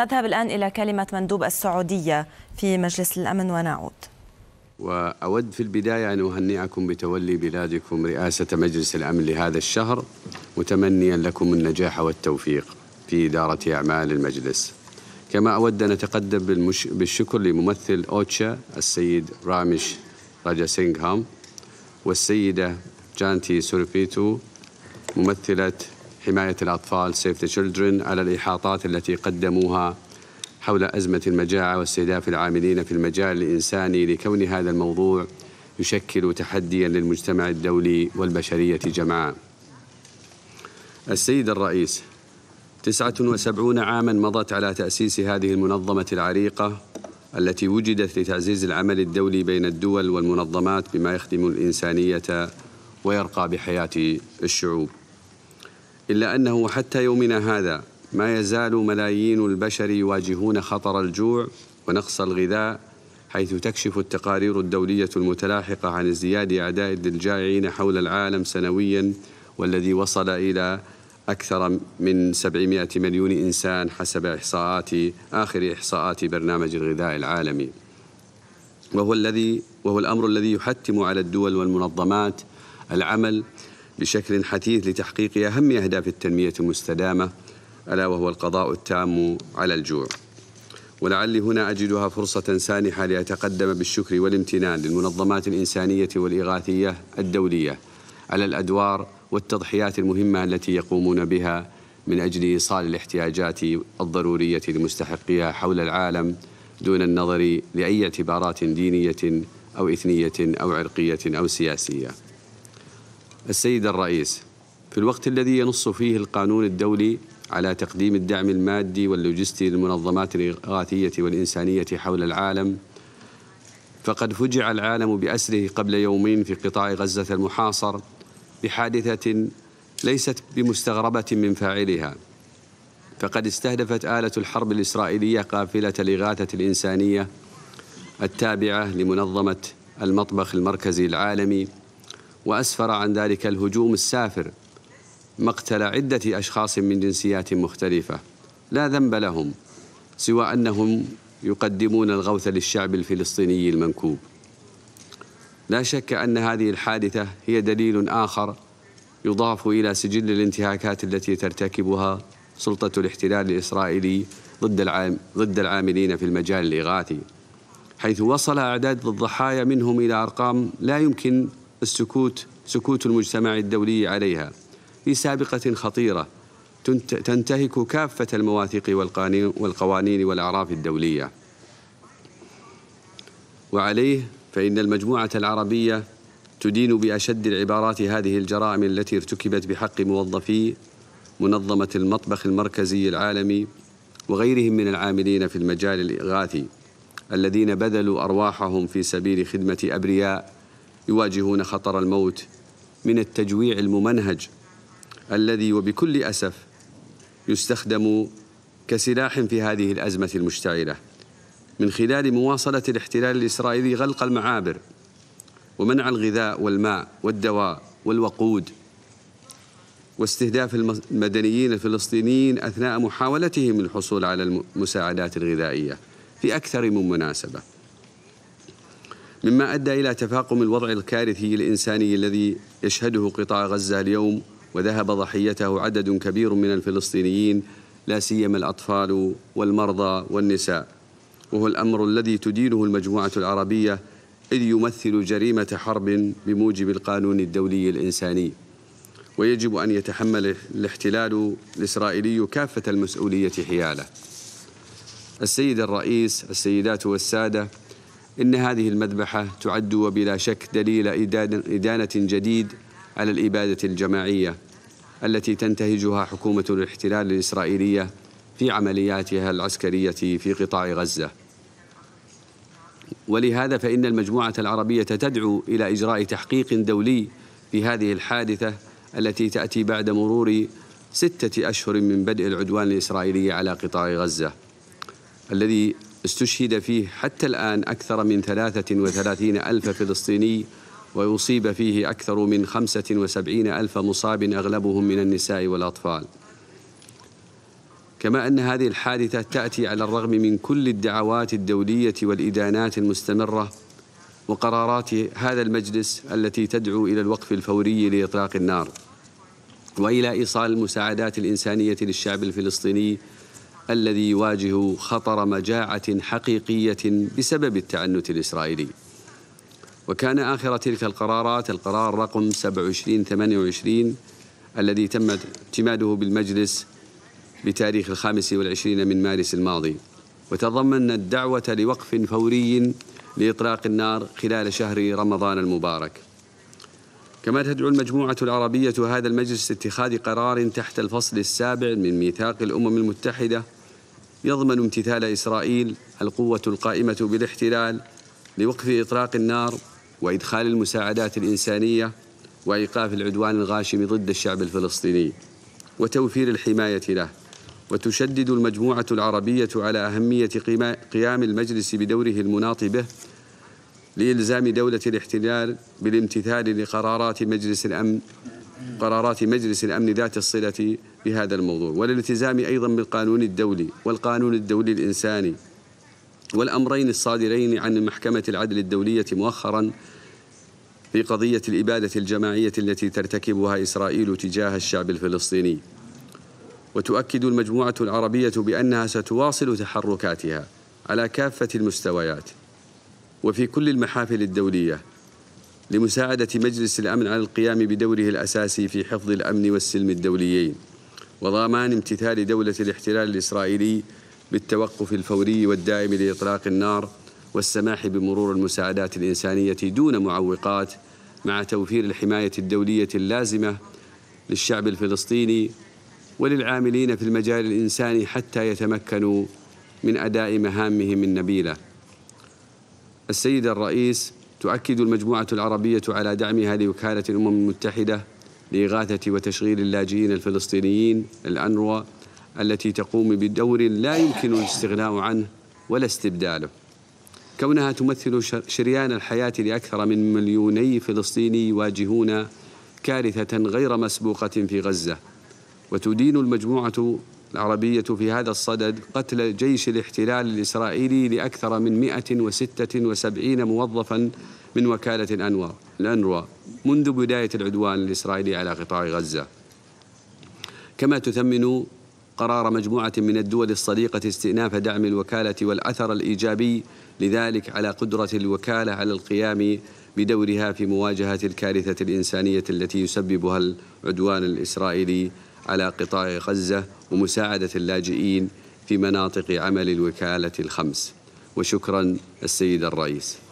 نذهب الآن إلى كلمة مندوب السعودية في مجلس الأمن ونعود وأود في البداية أن أهنئكم بتولي بلادكم رئاسة مجلس الأمن لهذا الشهر متمنيا لكم النجاح والتوفيق في إدارة أعمال المجلس كما أود أن أتقدم بالمش... بالشكر لممثل أوتشا السيد رامش راجا سينغهام والسيدة جانتي سوربيتو ممثلة حماية الأطفال سيف تشلدرن على الإحاطات التي قدموها حول أزمة المجاعة واستهداف العاملين في المجال الإنساني لكون هذا الموضوع يشكل تحديا للمجتمع الدولي والبشرية جمعاء السيد الرئيس تسعة وسبعون عاما مضت على تأسيس هذه المنظمة العريقة التي وجدت لتعزيز العمل الدولي بين الدول والمنظمات بما يخدم الإنسانية ويرقى بحياة الشعوب إلا أنه حتى يومنا هذا ما يزال ملايين البشر يواجهون خطر الجوع ونقص الغذاء حيث تكشف التقارير الدولية المتلاحقة عن ازدياد أعداد الجائعين حول العالم سنويا والذي وصل إلى أكثر من 700 مليون إنسان حسب إحصاءات آخر إحصاءات برنامج الغذاء العالمي وهو الذي وهو الأمر الذي يحتم على الدول والمنظمات العمل بشكل حثيث لتحقيق أهم أهداف التنمية المستدامة ألا وهو القضاء التام على الجوع ولعلي هنا أجدها فرصة سانحة لأتقدم بالشكر والامتنان للمنظمات الإنسانية والإغاثية الدولية على الأدوار والتضحيات المهمة التي يقومون بها من أجل إيصال الاحتياجات الضرورية لمستحقيها حول العالم دون النظر لأي اعتبارات دينية أو إثنية أو عرقية أو سياسية السيد الرئيس في الوقت الذي ينص فيه القانون الدولي على تقديم الدعم المادي واللوجستي للمنظمات الإغاثية والإنسانية حول العالم فقد فجع العالم بأسره قبل يومين في قطاع غزة المحاصر بحادثة ليست بمستغربة من فاعلها فقد استهدفت آلة الحرب الإسرائيلية قافلة الإغاثة الإنسانية التابعة لمنظمة المطبخ المركزي العالمي وأسفر عن ذلك الهجوم السافر مقتل عدة أشخاص من جنسيات مختلفة لا ذنب لهم سوى أنهم يقدمون الغوث للشعب الفلسطيني المنكوب لا شك أن هذه الحادثة هي دليل آخر يضاف إلى سجل الانتهاكات التي ترتكبها سلطة الاحتلال الإسرائيلي ضد العام ضد العاملين في المجال الإغاثي حيث وصل أعداد الضحايا منهم إلى أرقام لا يمكن السكوت سكوت المجتمع الدولي عليها في سابقة خطيرة تنتهك كافة المواثيق والقوانين والأعراف الدولية وعليه فإن المجموعة العربية تدين بأشد العبارات هذه الجرائم التي ارتكبت بحق موظفي منظمة المطبخ المركزي العالمي وغيرهم من العاملين في المجال الإغاثي الذين بذلوا أرواحهم في سبيل خدمة أبرياء يواجهون خطر الموت من التجويع الممنهج الذي وبكل اسف يستخدم كسلاح في هذه الازمه المشتعله من خلال مواصله الاحتلال الاسرائيلي غلق المعابر ومنع الغذاء والماء والدواء والوقود واستهداف المدنيين الفلسطينيين اثناء محاولتهم للحصول على المساعدات الغذائيه في اكثر من مناسبه مما أدى إلى تفاقم الوضع الكارثي الإنساني الذي يشهده قطاع غزة اليوم وذهب ضحيته عدد كبير من الفلسطينيين لا سيما الأطفال والمرضى والنساء وهو الأمر الذي تدينه المجموعة العربية إذ يمثل جريمة حرب بموجب القانون الدولي الإنساني ويجب أن يتحمل الاحتلال الإسرائيلي كافة المسؤولية حياله السيد الرئيس السيدات والسادة إن هذه المذبحة تعد وبلا شك دليل إدانة جديد على الإبادة الجماعية التي تنتهجها حكومة الاحتلال الإسرائيلية في عملياتها العسكرية في قطاع غزة ولهذا فإن المجموعة العربية تدعو إلى إجراء تحقيق دولي في هذه الحادثة التي تأتي بعد مرور ستة أشهر من بدء العدوان الإسرائيلي على قطاع غزة الذي استشهد فيه حتى الآن أكثر من 33 ألف فلسطيني ويصيب فيه أكثر من 75 ألف مصاب أغلبهم من النساء والأطفال كما أن هذه الحادثة تأتي على الرغم من كل الدعوات الدولية والإدانات المستمرة وقرارات هذا المجلس التي تدعو إلى الوقف الفوري لإطلاق النار وإلى إيصال المساعدات الإنسانية للشعب الفلسطيني الذي يواجه خطر مجاعة حقيقية بسبب التعنت الإسرائيلي وكان آخر تلك القرارات القرار رقم 2728 الذي تم اعتماده بالمجلس بتاريخ الخامس والعشرين من مارس الماضي وتضمن الدعوة لوقف فوري لإطلاق النار خلال شهر رمضان المبارك كما تدعو المجموعة العربية هذا المجلس لاتخاذ قرار تحت الفصل السابع من ميثاق الأمم المتحدة يضمن امتثال إسرائيل القوة القائمة بالاحتلال لوقف إطلاق النار وإدخال المساعدات الإنسانية وإيقاف العدوان الغاشم ضد الشعب الفلسطيني وتوفير الحماية له وتشدد المجموعة العربية على أهمية قيام المجلس بدوره المناط به لإلزام دولة الاحتلال بالامتثال لقرارات مجلس الأمن قرارات مجلس الأمن ذات الصلة بهذا الموضوع والالتزام أيضا بالقانون الدولي والقانون الدولي الإنساني والأمرين الصادرين عن محكمة العدل الدولية مؤخرا في قضية الإبادة الجماعية التي ترتكبها إسرائيل تجاه الشعب الفلسطيني وتؤكد المجموعة العربية بأنها ستواصل تحركاتها على كافة المستويات وفي كل المحافل الدولية لمساعدة مجلس الأمن على القيام بدوره الأساسي في حفظ الأمن والسلم الدوليين وضمان امتثال دولة الاحتلال الإسرائيلي بالتوقف الفوري والدائم لإطلاق النار والسماح بمرور المساعدات الإنسانية دون معوقات مع توفير الحماية الدولية اللازمة للشعب الفلسطيني وللعاملين في المجال الإنساني حتى يتمكنوا من أداء مهامهم النبيلة السيد الرئيس تؤكد المجموعة العربية على دعمها لوكالة الأمم المتحدة لإغاثة وتشغيل اللاجئين الفلسطينيين الأنروا التي تقوم بدور لا يمكن الاستغناء عنه ولا استبداله كونها تمثل شريان الحياة لأكثر من مليوني فلسطيني يواجهون كارثة غير مسبوقة في غزة وتدين المجموعة العربية في هذا الصدد قتل جيش الاحتلال الإسرائيلي لأكثر من 176 موظفا من وكالة الأنوار الأنروا منذ بداية العدوان الإسرائيلي على قطاع غزة كما تثمن قرار مجموعة من الدول الصديقة استئناف دعم الوكالة والأثر الإيجابي لذلك على قدرة الوكالة على القيام بدورها في مواجهة الكارثة الإنسانية التي يسببها العدوان الإسرائيلي على قطاع غزة ومساعدة اللاجئين في مناطق عمل الوكالة الخمس وشكرا السيد الرئيس